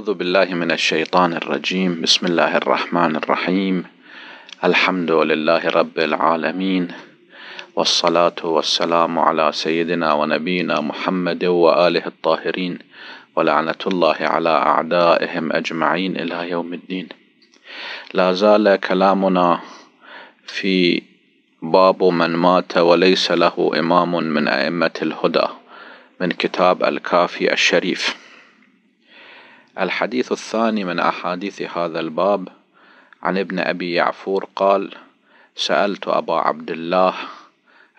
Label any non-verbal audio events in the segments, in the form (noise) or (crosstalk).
أعوذ بالله من الشيطان الرجيم بسم الله الرحمن الرحيم الحمد لله رب العالمين والصلاة والسلام على سيدنا ونبينا محمد وآله الطاهرين ولعنة الله على أعدائهم أجمعين إلى يوم الدين لا زال كلامنا في باب من مات وليس له إمام من أئمة الهدى من كتاب الكافي الشريف الحديث الثاني من أحاديث هذا الباب عن ابن أبي يعفور قال سألت أبا عبد الله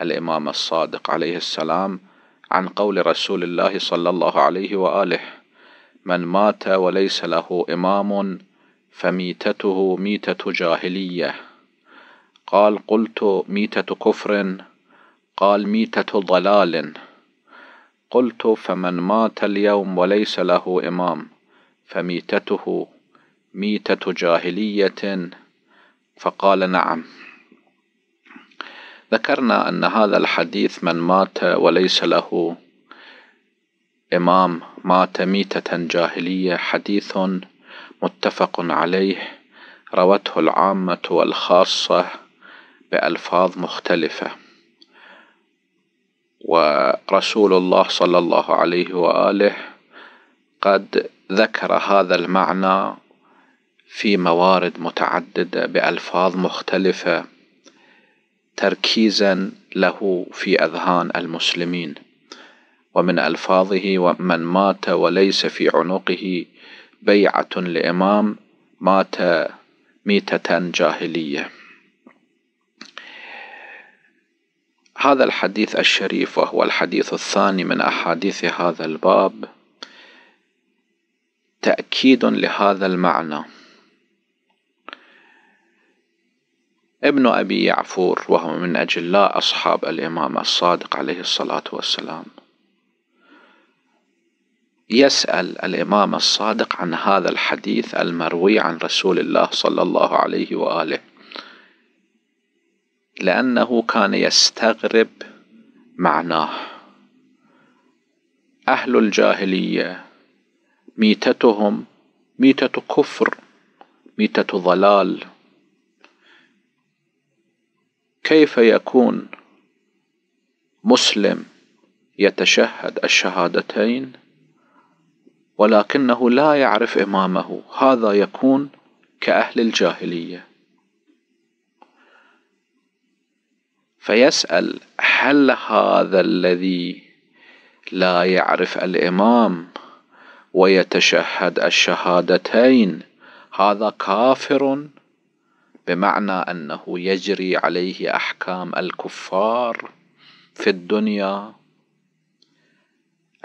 الإمام الصادق عليه السلام عن قول رسول الله صلى الله عليه وآله من مات وليس له إمام فميتته ميتة جاهلية قال قلت ميتة كفر قال ميتة ضلال قلت فمن مات اليوم وليس له إمام فميتته ميتة جاهلية فقال نعم ذكرنا أن هذا الحديث من مات وليس له إمام مات ميتة جاهلية حديث متفق عليه روته العامة والخاصة بألفاظ مختلفة ورسول الله صلى الله عليه وآله قد ذكر هذا المعنى في موارد متعدده بالفاظ مختلفه تركيزا له في اذهان المسلمين ومن الفاظه ومن مات وليس في عنقه بيعه لامام مات ميته جاهليه هذا الحديث الشريف وهو الحديث الثاني من احاديث هذا الباب تأكيد لهذا المعنى ابن أبي يعفور وهو من أجلاء أصحاب الإمام الصادق عليه الصلاة والسلام يسأل الإمام الصادق عن هذا الحديث المروي عن رسول الله صلى الله عليه وآله لأنه كان يستغرب معناه أهل الجاهلية ميتتهم ميتة كفر ميتة ضلال كيف يكون مسلم يتشهد الشهادتين ولكنه لا يعرف امامه هذا يكون كاهل الجاهليه فيسال هل هذا الذي لا يعرف الامام ويتشهد الشهادتين هذا كافر بمعنى انه يجري عليه احكام الكفار في الدنيا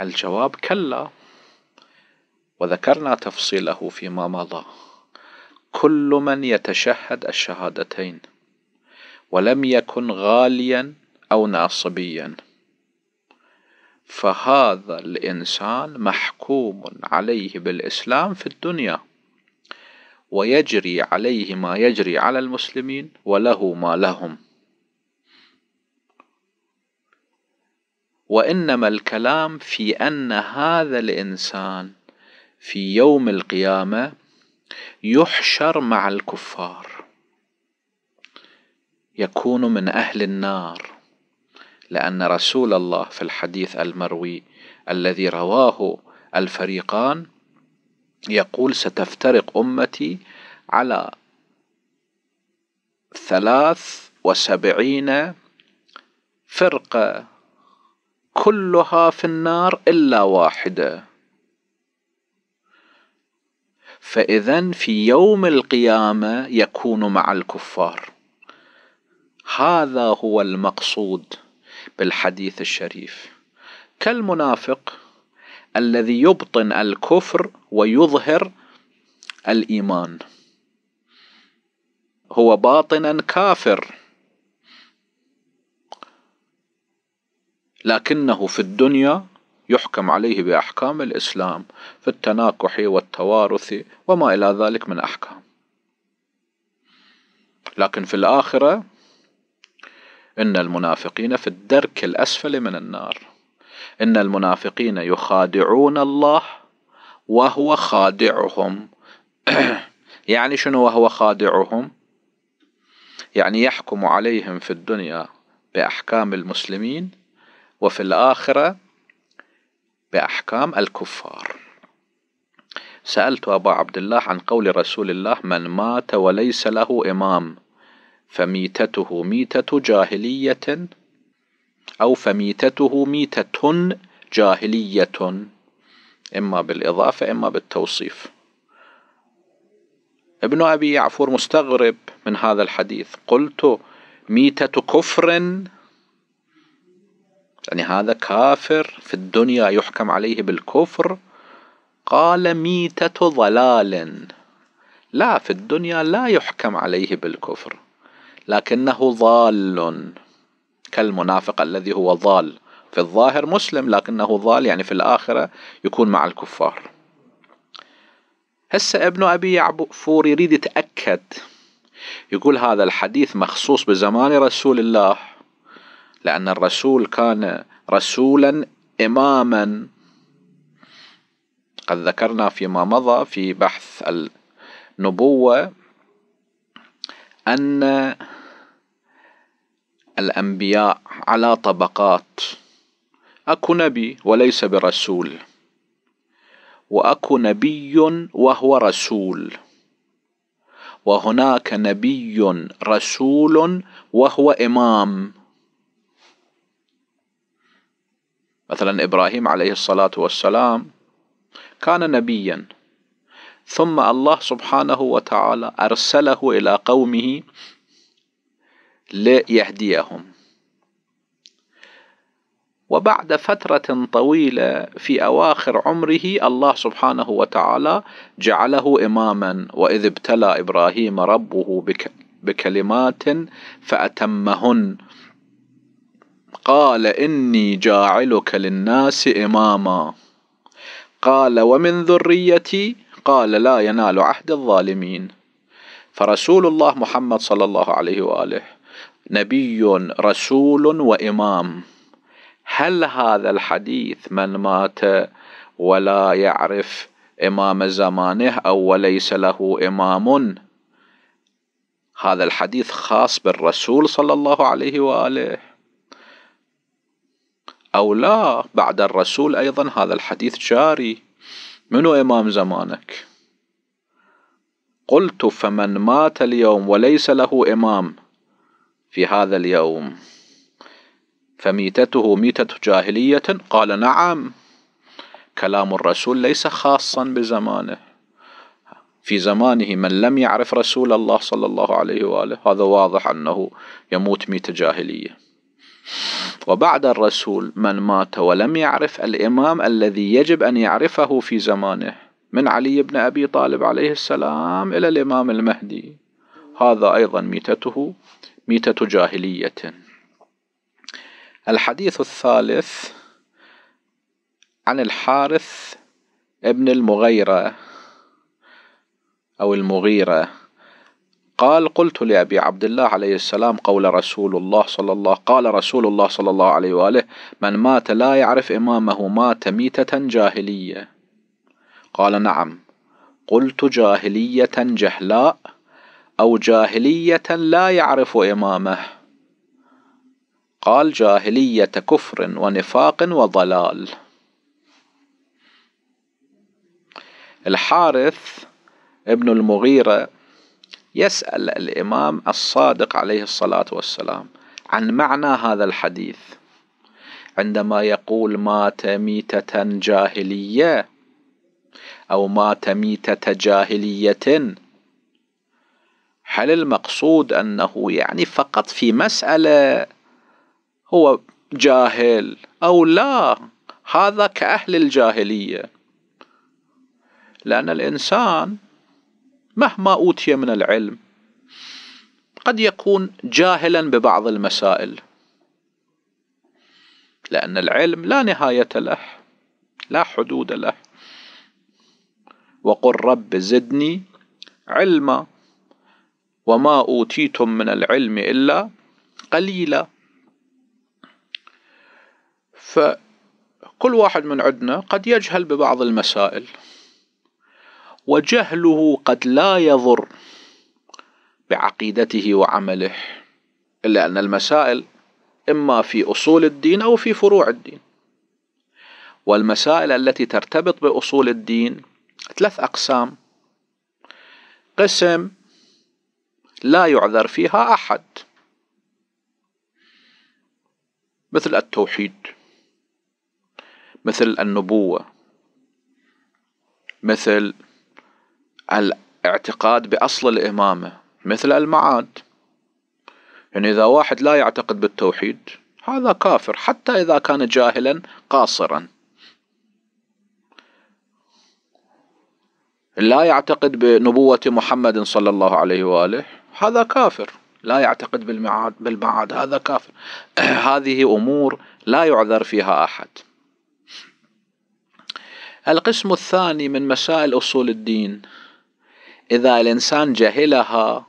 الجواب كلا وذكرنا تفصيله فيما مضى كل من يتشهد الشهادتين ولم يكن غاليا او ناصبيا فهذا الإنسان محكوم عليه بالإسلام في الدنيا ويجري عليه ما يجري على المسلمين وله ما لهم وإنما الكلام في أن هذا الإنسان في يوم القيامة يحشر مع الكفار يكون من أهل النار لأن رسول الله في الحديث المروي الذي رواه الفريقان يقول ستفترق أمتي على ثلاث وسبعين فرقة كلها في النار إلا واحدة فإذا في يوم القيامة يكون مع الكفار هذا هو المقصود بالحديث الشريف كالمنافق الذي يبطن الكفر ويظهر الايمان هو باطنا كافر لكنه في الدنيا يحكم عليه باحكام الاسلام في التناكح والتوارث وما الى ذلك من احكام لكن في الاخره إن المنافقين في الدرك الأسفل من النار إن المنافقين يخادعون الله وهو خادعهم (clears throat) يعني شنو وهو خادعهم يعني يحكم عليهم في الدنيا بأحكام المسلمين وفي الآخرة بأحكام الكفار سألت أبا عبد الله عن قول رسول الله من مات وليس له إمام فميتته ميتة جاهلية أو فميتته ميتة جاهلية إما بالإضافة إما بالتوصيف ابن أبي يعفور مستغرب من هذا الحديث قلت ميتة كفر يعني هذا كافر في الدنيا يحكم عليه بالكفر قال ميتة ضلال لا في الدنيا لا يحكم عليه بالكفر لكنه ضال كالمنافق الذي هو ضال في الظاهر مسلم لكنه ضال يعني في الآخرة يكون مع الكفار هسه ابن أبي يعفور يريد يتأكد يقول هذا الحديث مخصوص بزمان رسول الله لأن الرسول كان رسولا إماما قد ذكرنا فيما مضى في بحث النبوة أن الأنبياء على طبقات أكو نبي وليس برسول وأكو نبي وهو رسول وهناك نبي رسول وهو إمام مثلا إبراهيم عليه الصلاة والسلام كان نبيا ثم الله سبحانه وتعالى أرسله إلى قومه ليهديهم وبعد فترة طويلة في أواخر عمره الله سبحانه وتعالى جعله إماما وإذ ابتلى إبراهيم ربه بك بكلمات فأتمهن قال إني جاعلك للناس إماما قال ومن ذريتي قال لا ينال عهد الظالمين فرسول الله محمد صلى الله عليه وآله نبي رسول وامام هل هذا الحديث من مات ولا يعرف امام زمانه او وليس له امام هذا الحديث خاص بالرسول صلى الله عليه واله او لا بعد الرسول ايضا هذا الحديث جاري منو امام زمانك قلت فمن مات اليوم وليس له امام في هذا اليوم فميتته ميتة جاهلية قال نعم كلام الرسول ليس خاصا بزمانه في زمانه من لم يعرف رسول الله صلى الله عليه وآله هذا واضح أنه يموت ميتة جاهلية وبعد الرسول من مات ولم يعرف الإمام الذي يجب أن يعرفه في زمانه من علي بن أبي طالب عليه السلام إلى الإمام المهدي هذا أيضا ميتته ميتة جاهلية الحديث الثالث عن الحارث ابن المغيرة أو المغيرة قال قلت لأبي عبد الله عليه السلام قول رسول الله صلى الله قال رسول الله صلى الله عليه وآله من مات لا يعرف إمامه مات ميتة جاهلية قال نعم قلت جاهلية جهلاء أو جاهلية لا يعرف إمامه قال جاهلية كفر ونفاق وضلال الحارث ابن المغيرة يسأل الإمام الصادق عليه الصلاة والسلام عن معنى هذا الحديث عندما يقول مات ميتة جاهلية أو مات ميتة جاهلية هل المقصود أنه يعني فقط في مسألة هو جاهل أو لا هذا كأهل الجاهلية لأن الإنسان مهما أوتي من العلم قد يكون جاهلا ببعض المسائل لأن العلم لا نهاية له لا حدود له وقل رب زدني علما وما أوتيتم من العلم إلا قليلا فكل واحد من عندنا قد يجهل ببعض المسائل وجهله قد لا يضر بعقيدته وعمله إلا أن المسائل إما في أصول الدين أو في فروع الدين والمسائل التي ترتبط بأصول الدين ثلاث أقسام قسم لا يعذر فيها أحد مثل التوحيد مثل النبوة مثل الاعتقاد بأصل الإمامة مثل المعاد يعني إذا واحد لا يعتقد بالتوحيد هذا كافر حتى إذا كان جاهلا قاصرا لا يعتقد بنبوة محمد صلى الله عليه وآله هذا كافر لا يعتقد بالمعاد بالمعاد هذا كافر (clears throat) هذه امور لا يعذر فيها احد القسم الثاني من مسائل اصول الدين اذا الانسان جهلها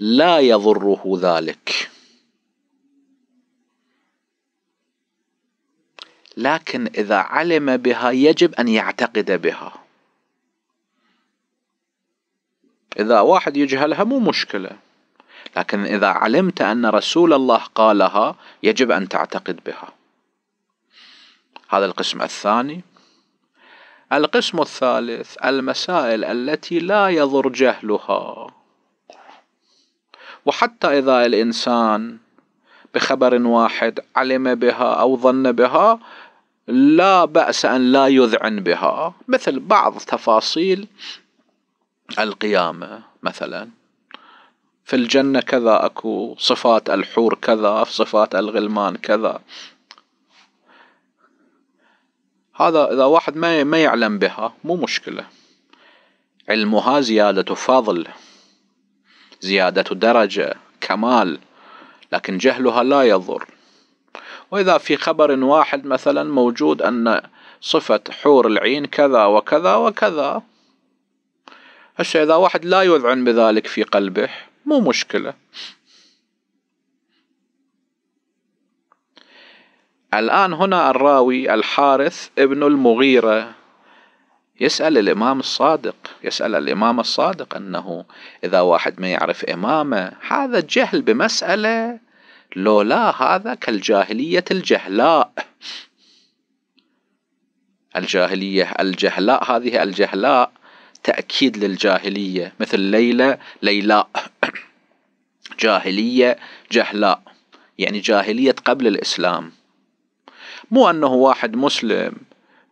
لا يضره ذلك لكن اذا علم بها يجب ان يعتقد بها إذا واحد يجهلها مو مشكلة لكن إذا علمت أن رسول الله قالها يجب أن تعتقد بها هذا القسم الثاني القسم الثالث المسائل التي لا يضر جهلها وحتى إذا الإنسان بخبر واحد علم بها أو ظن بها لا بأس أن لا يذعن بها مثل بعض تفاصيل القيامة مثلا في الجنة كذا أكو صفات الحور كذا صفات الغلمان كذا هذا إذا واحد ما ما يعلم بها مو مشكلة علمها زيادة فضل زيادة درجة كمال لكن جهلها لا يضر وإذا في خبر واحد مثلا موجود أن صفة حور العين كذا وكذا وكذا هسه إذا واحد لا يذعن بذلك في قلبه مو مشكلة الآن هنا الراوي الحارث ابن المغيرة يسأل الإمام الصادق يسأل الإمام الصادق أنه إذا واحد ما يعرف إمامه هذا الجهل بمسألة لولا هذا كالجاهلية الجهلاء الجاهلية الجهلاء هذه الجهلاء تأكيد للجاهلية مثل ليلى ليلاء جاهلية جهلاء يعني جاهلية قبل الإسلام مو أنه واحد مسلم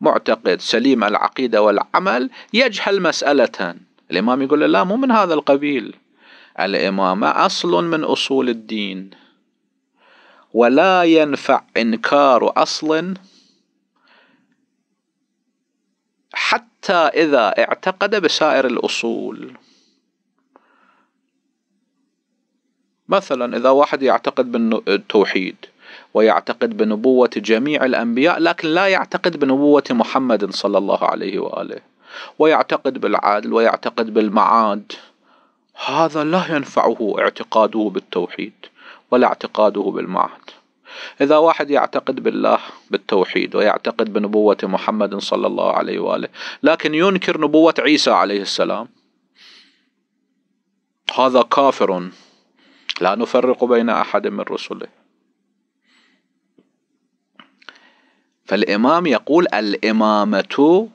معتقد سليم العقيدة والعمل يجهل مسألة الإمام يقول له لا مو من هذا القبيل الإمامة أصل من أصول الدين ولا ينفع إنكار أصل حتى إذا اعتقد بسائر الأصول مثلا إذا واحد يعتقد بالتوحيد ويعتقد بنبوة جميع الأنبياء لكن لا يعتقد بنبوة محمد صلى الله عليه وآله ويعتقد بالعدل ويعتقد بالمعاد هذا لا ينفعه اعتقاده بالتوحيد ولا اعتقاده بالمعاد إذا واحد يعتقد بالله بالتوحيد ويعتقد بنبوة محمد صلى الله عليه وآله لكن ينكر نبوة عيسى عليه السلام هذا كافر لا نفرق بين أحد من رسله فالإمام يقول الإمامة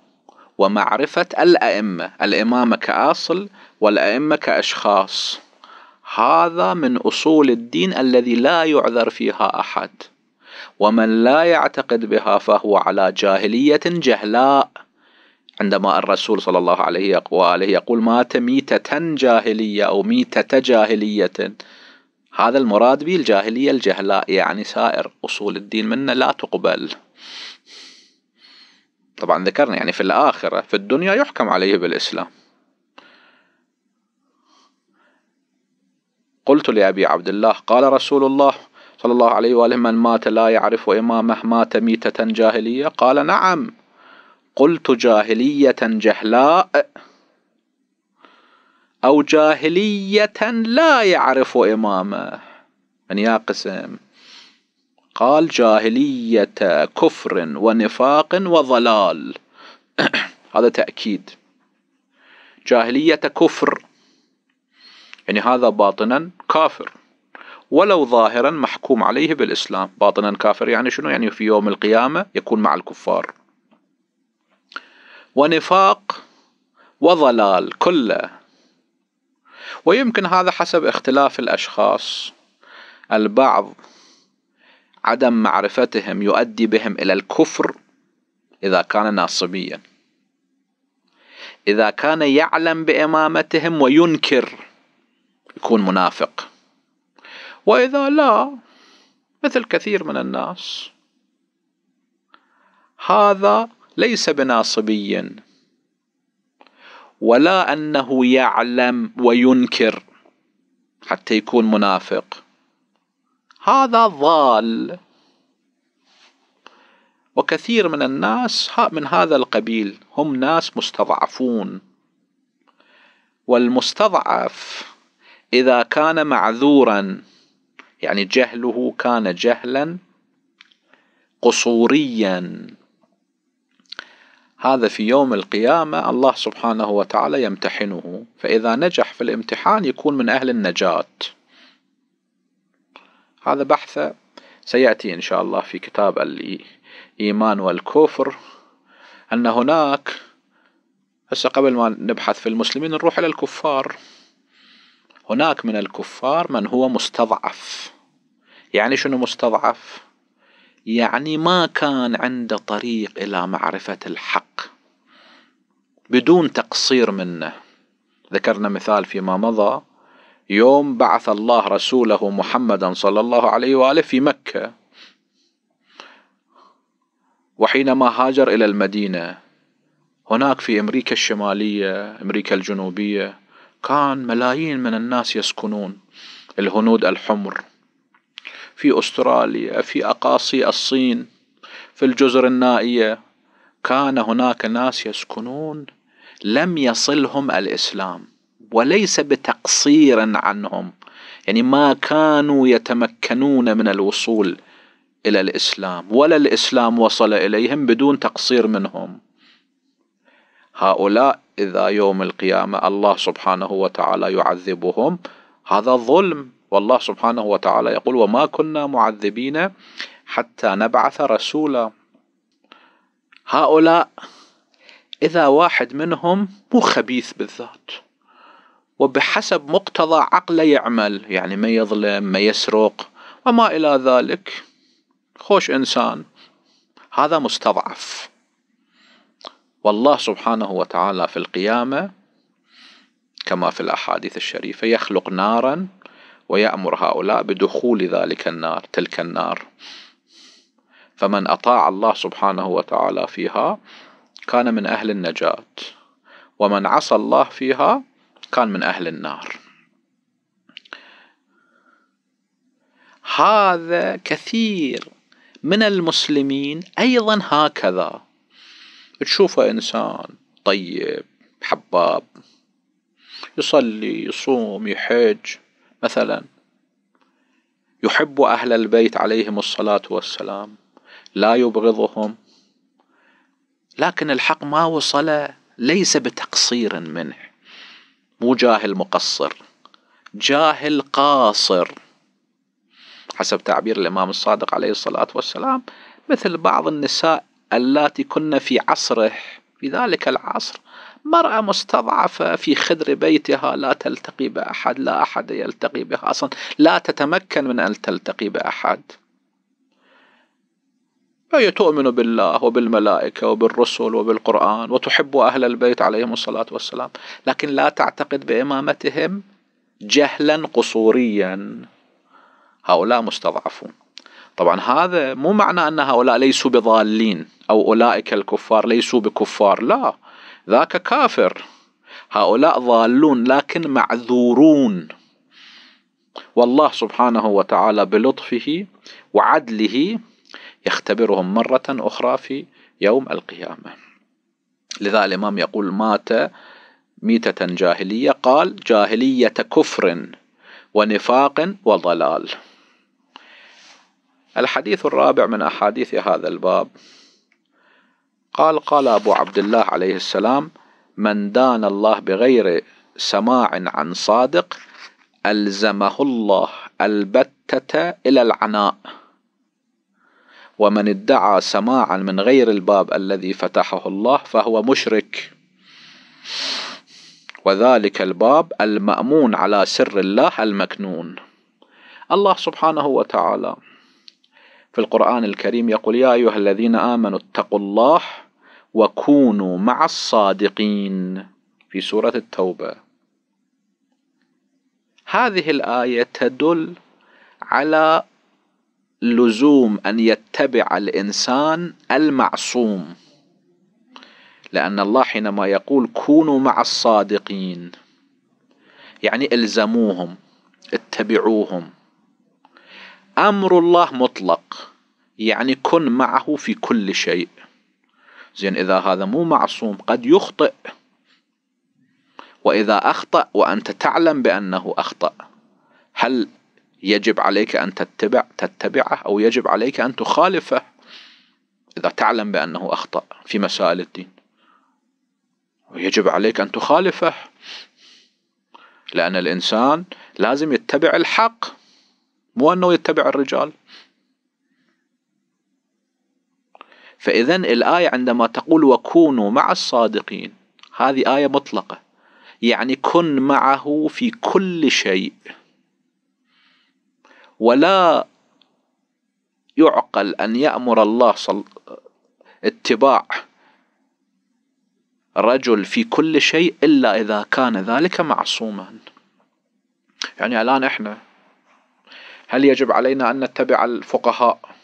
ومعرفة الأئمة الإمامة كأصل والأئمة كأشخاص هذا من أصول الدين الذي لا يعذر فيها أحد ومن لا يعتقد بها فهو على جاهلية جهلاء عندما الرسول صلى الله عليه وآله يقول مات ميتة جاهلية أو ميتة جاهلية هذا المراد به الجاهلية الجهلاء يعني سائر أصول الدين منا لا تقبل طبعا ذكرنا يعني في الآخرة في الدنيا يحكم عليه بالإسلام قلت لأبي عبد الله قال رسول الله صلى الله عليه وآله من مات لا يعرف إمامه مات ميتة جاهلية قال نعم قلت جاهلية جهلاء أو جاهلية لا يعرف إمامه من يا قسم قال جاهلية كفر ونفاق وضلال (coughs) هذا تأكيد جاهلية كفر يعني هذا باطنا كافر ولو ظاهرا محكوم عليه بالإسلام باطنا كافر يعني شنو يعني في يوم القيامة يكون مع الكفار ونفاق وضلال كله ويمكن هذا حسب اختلاف الأشخاص البعض عدم معرفتهم يؤدي بهم إلى الكفر إذا كان ناصبيا إذا كان يعلم بإمامتهم وينكر يكون منافق وإذا لا مثل كثير من الناس هذا ليس بناصبيا ولا أنه يعلم وينكر حتى يكون منافق هذا ضال وكثير من الناس من هذا القبيل هم ناس مستضعفون والمستضعف إذا كان معذورا يعني جهله كان جهلا قصوريا هذا في يوم القيامة الله سبحانه وتعالى يمتحنه فإذا نجح في الامتحان يكون من أهل النجاة هذا بحث سيأتي إن شاء الله في كتاب الإيمان والكفر أن هناك هسه قبل ما نبحث في المسلمين نروح إلى الكفار هناك من الكفار من هو مستضعف يعني شنو مستضعف يعني ما كان عنده طريق الى معرفه الحق بدون تقصير منه ذكرنا مثال فيما مضى يوم بعث الله رسوله محمدا صلى الله عليه واله في مكه وحينما هاجر الى المدينه هناك في امريكا الشماليه امريكا الجنوبيه كان ملايين من الناس يسكنون الهنود الحمر في استراليا في اقاصي الصين في الجزر النائيه كان هناك ناس يسكنون لم يصلهم الاسلام وليس بتقصير عنهم يعني ما كانوا يتمكنون من الوصول الى الاسلام ولا الاسلام وصل اليهم بدون تقصير منهم هؤلاء إذا يوم القيامة الله سبحانه وتعالى يعذبهم هذا ظلم والله سبحانه وتعالى يقول وما كنا معذبين حتى نبعث رسولا هؤلاء إذا واحد منهم مو خبيث بالذات وبحسب مقتضى عقله يعمل يعني ما يظلم ما يسرق وما إلى ذلك خوش إنسان هذا مستضعف والله سبحانه وتعالى في القيامة كما في الأحاديث الشريفة يخلق نارا ويأمر هؤلاء بدخول ذلك النار تلك النار فمن أطاع الله سبحانه وتعالى فيها كان من أهل النجاة ومن عصى الله فيها كان من أهل النار هذا كثير من المسلمين أيضا هكذا تشوفه انسان طيب حباب يصلي يصوم يحج مثلا يحب اهل البيت عليهم الصلاه والسلام لا يبغضهم لكن الحق ما وصله ليس بتقصير منه مو جاهل مقصر جاهل قاصر حسب تعبير الامام الصادق عليه الصلاه والسلام مثل بعض النساء اللاتي كن في عصره في ذلك العصر مرأة مستضعفة في خدر بيتها لا تلتقي بأحد لا أحد يلتقي بها أصلا لا تتمكن من أن تلتقي بأحد هي تؤمن بالله وبالملائكة وبالرسل وبالقرآن وتحب أهل البيت عليهم الصلاة والسلام لكن لا تعتقد بإمامتهم جهلا قصوريا هؤلاء مستضعفون طبعا هذا مو معنى أن هؤلاء ليسوا بضالين أو أولئك الكفار ليسوا بكفار لا ذاك كافر هؤلاء ضالون لكن معذورون والله سبحانه وتعالى بلطفه وعدله يختبرهم مرة أخرى في يوم القيامة لذا الإمام يقول مات ميتة جاهلية قال جاهلية كفر ونفاق وضلال الحديث الرابع من أحاديث هذا الباب قال قال أبو عبد الله عليه السلام من دان الله بغير سماع عن صادق ألزمه الله البتة إلى العناء ومن ادعى سماعا من غير الباب الذي فتحه الله فهو مشرك وذلك الباب المأمون على سر الله المكنون الله سبحانه وتعالى في القرآن الكريم يقول يا أيها الذين آمنوا اتقوا الله وكونوا مع الصادقين في سورة التوبة هذه الآية تدل على لزوم أن يتبع الإنسان المعصوم لأن الله حينما يقول كونوا مع الصادقين يعني الزموهم اتبعوهم امر الله مطلق يعني كن معه في كل شيء زين اذا هذا مو معصوم قد يخطئ واذا اخطا وانت تعلم بانه اخطا هل يجب عليك ان تتبع تتبعه او يجب عليك ان تخالفه اذا تعلم بانه اخطا في مسائل الدين ويجب عليك ان تخالفه لان الانسان لازم يتبع الحق مو أنه يتبع الرجال فإذا الآية عندما تقول وكونوا مع الصادقين هذه آية مطلقة يعني كن معه في كل شيء ولا يعقل أن يأمر الله صل... اتباع رجل في كل شيء إلا إذا كان ذلك معصوما يعني الآن إحنا هل يجب علينا أن نتبع الفقهاء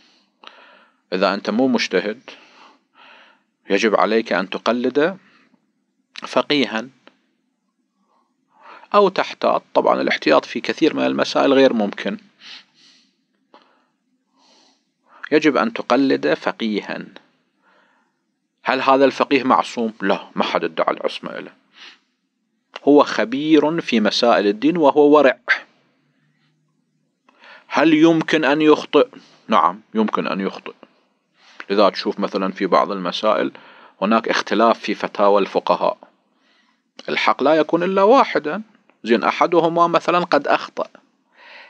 إذا أنت مو مجتهد يجب عليك أن تقلد فقيها أو تحتاط طبعا الاحتياط في كثير من المسائل غير ممكن يجب أن تقلد فقيها هل هذا الفقيه معصوم؟ لا ما حد ادعى العصمة له هو خبير في مسائل الدين وهو ورع هل يمكن أن يخطئ؟ نعم يمكن أن يخطئ لذا تشوف مثلا في بعض المسائل هناك اختلاف في فتاوى الفقهاء الحق لا يكون إلا واحدا زين أحدهما مثلا قد أخطأ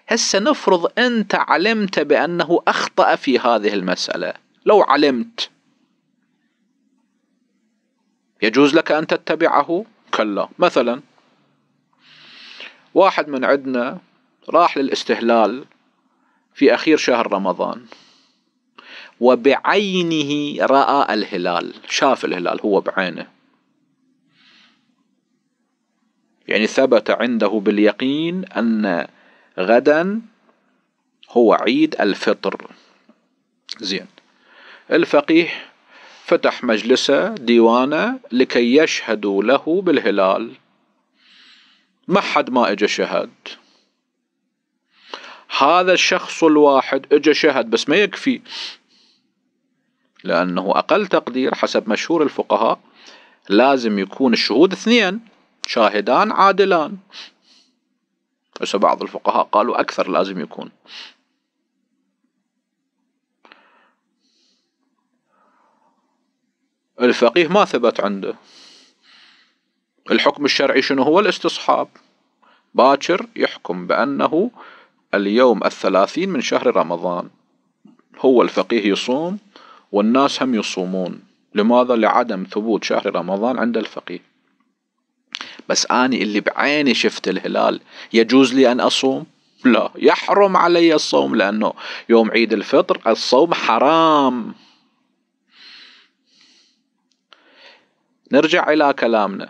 هسه نفرض أنت علمت بأنه أخطأ في هذه المسألة لو علمت يجوز لك أن تتبعه كلا مثلا واحد من عندنا راح للاستهلال في أخير شهر رمضان وبعينه رأى الهلال شاف الهلال هو بعينه يعني ثبت عنده باليقين أن غدا هو عيد الفطر زين الفقيه فتح مجلسه ديوانه لكي يشهدوا له بالهلال ما حد ما اجى شهد هذا الشخص الواحد اجى شهد بس ما يكفي لأنه أقل تقدير حسب مشهور الفقهاء لازم يكون الشهود اثنين شاهدان عادلان بس بعض الفقهاء قالوا أكثر لازم يكون الفقيه ما ثبت عنده الحكم الشرعي شنو هو الاستصحاب باكر يحكم بأنه اليوم الثلاثين من شهر رمضان هو الفقيه يصوم والناس هم يصومون لماذا لعدم ثبوت شهر رمضان عند الفقيه بس أني اللي بعيني شفت الهلال يجوز لي أن أصوم لا يحرم علي الصوم لأنه يوم عيد الفطر الصوم حرام نرجع إلى كلامنا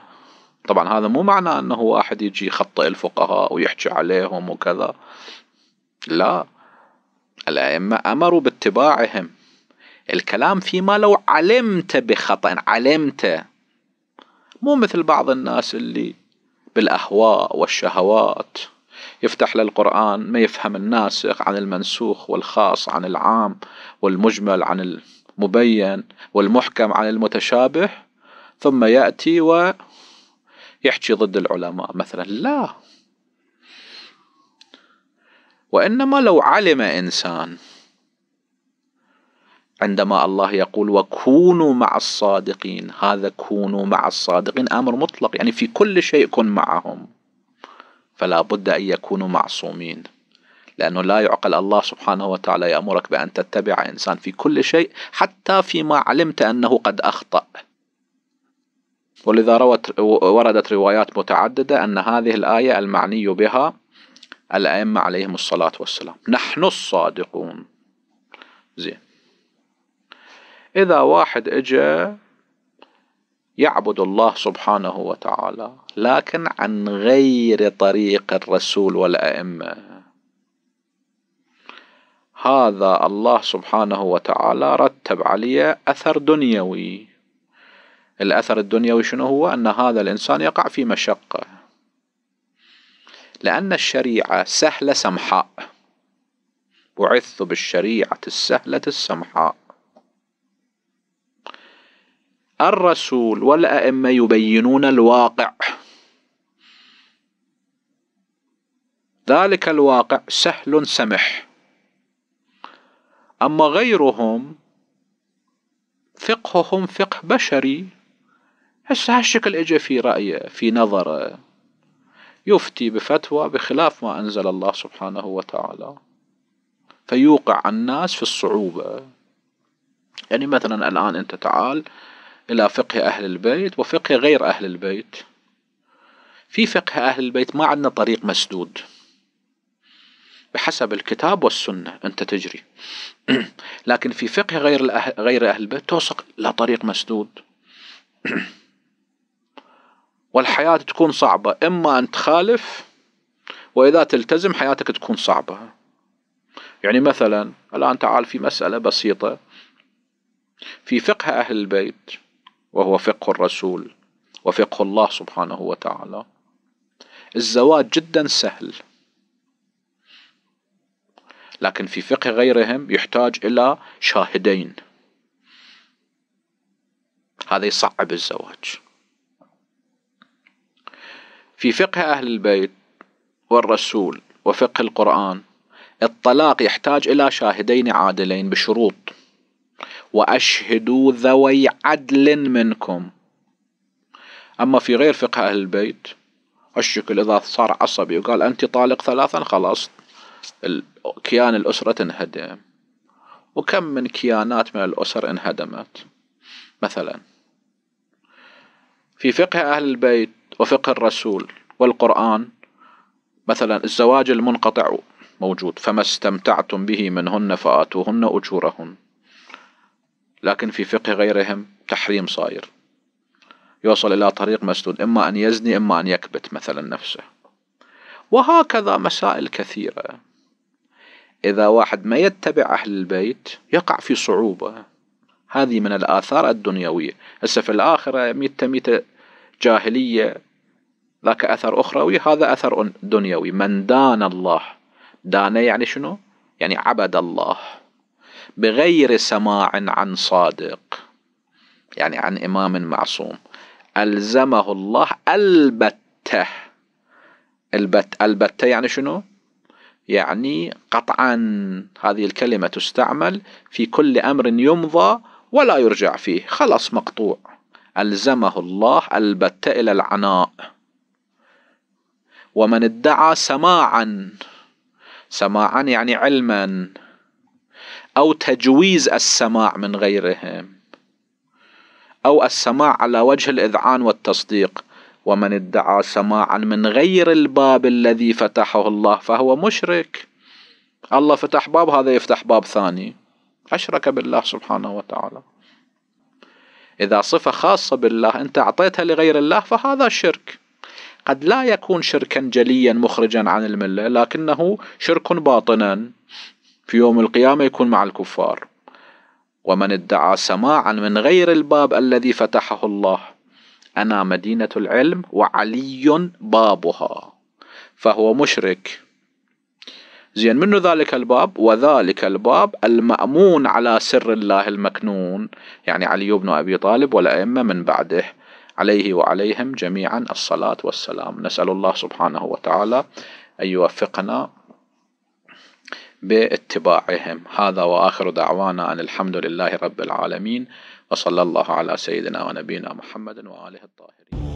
طبعا هذا مو معنى أنه واحد يجي يخطئ الفقهاء ويحكي عليهم وكذا لا الأئمة أمروا باتباعهم الكلام فيما لو علمت بخطأ علمت مو مثل بعض الناس اللي بالأهواء والشهوات يفتح للقرآن ما يفهم الناسخ عن المنسوخ والخاص عن العام والمجمل عن المبين والمحكم عن المتشابه ثم يأتي ويحكي ضد العلماء مثلا لا وانما لو علم انسان عندما الله يقول وكونوا مع الصادقين هذا كونوا مع الصادقين امر مطلق يعني في كل شيء كن معهم فلا بد ان يكونوا معصومين لأنه لا يعقل الله سبحانه وتعالى يأمرك بأن تتبع إنسان في كل شيء حتى فيما علمت أنه قد أخطأ ولذا روت وردت روايات متعددة أن هذه الآية المعني بها الأئمة عليهم الصلاة والسلام نحن الصادقون زين إذا واحد إجا يعبد الله سبحانه وتعالى لكن عن غير طريق الرسول والأئمة هذا الله سبحانه وتعالى رتب عليه أثر دنيوي الأثر الدنيوي شنو هو أن هذا الإنسان يقع في مشقة لأن الشريعة سهلة سمحاء بعثت بالشريعة السهلة السمحاء الرسول والأئمة يبينون الواقع ذلك الواقع سهل سمح أما غيرهم فقههم فقه بشري هسه هالشكل اجى في رأيه في نظره يفتي بفتوى بخلاف ما أنزل الله سبحانه وتعالى فيوقع الناس في الصعوبة يعني مثلا الآن أنت تعال إلى فقه أهل البيت وفقه غير أهل البيت في فقه أهل البيت ما عندنا طريق مسدود بحسب الكتاب والسنة أنت تجري (clears throat) لكن في فقه غير غير أهل البيت توصق لا طريق مسدود (clears throat) والحياة تكون صعبة إما أن تخالف وإذا تلتزم حياتك تكون صعبة يعني مثلا الآن تعال في مسألة بسيطة في فقه أهل البيت وهو فقه الرسول وفقه الله سبحانه وتعالى الزواج جدا سهل لكن في فقه غيرهم يحتاج إلى شاهدين هذا يصعب الزواج في فقه أهل البيت والرسول وفقه القرآن الطلاق يحتاج إلى شاهدين عادلين بشروط وأشهدوا ذوي عدل منكم أما في غير فقه أهل البيت الشكل إذا صار عصبي وقال أنت طالق ثلاثا خلاص كيان الأسرة تنهدم وكم من كيانات من الأسر انهدمت مثلا في فقه أهل البيت وفقه الرسول والقرآن مثلا الزواج المنقطع موجود فما استمتعتم به منهن فآتوهن أجورهن لكن في فقه غيرهم تحريم صاير يوصل إلى طريق مسدود إما أن يزني إما أن يكبت مثلا نفسه وهكذا مسائل كثيرة إذا واحد ما يتبع أهل البيت يقع في صعوبة هذه من الآثار الدنيوية هسه في الآخرة ميتة ميتة جاهلية ذاك أثر أخروي هذا أثر دنيوي من دان الله دان يعني شنو يعني عبد الله بغير سماع عن صادق يعني عن إمام معصوم ألزمه الله البته البت البته يعني شنو يعني قطعا هذه الكلمة تستعمل في كل أمر يمضى ولا يرجع فيه خلاص مقطوع ألزمه الله البتة إلى العناء ومن ادعى سماعا سماعا يعني علما أو تجويز السماع من غيرهم أو السماع على وجه الإذعان والتصديق ومن ادعى سماعا من غير الباب الذي فتحه الله فهو مشرك الله فتح باب هذا يفتح باب ثاني أشرك بالله سبحانه وتعالى إذا صفة خاصة بالله أنت أعطيتها لغير الله فهذا شرك قد لا يكون شركا جليا مخرجا عن الملة لكنه شرك باطنا في يوم القيامة يكون مع الكفار ومن ادعى سماعا من غير الباب الذي فتحه الله أنا مدينة العلم وعلي بابها فهو مشرك زين منو ذلك الباب وذلك الباب المأمون على سر الله المكنون يعني علي بن أبي طالب والأئمة من بعده عليه وعليهم جميعا الصلاة والسلام نسأل الله سبحانه وتعالى أن يوفقنا باتباعهم هذا وآخر دعوانا أن الحمد لله رب العالمين وصلى الله على سيدنا ونبينا محمد وآله الطاهرين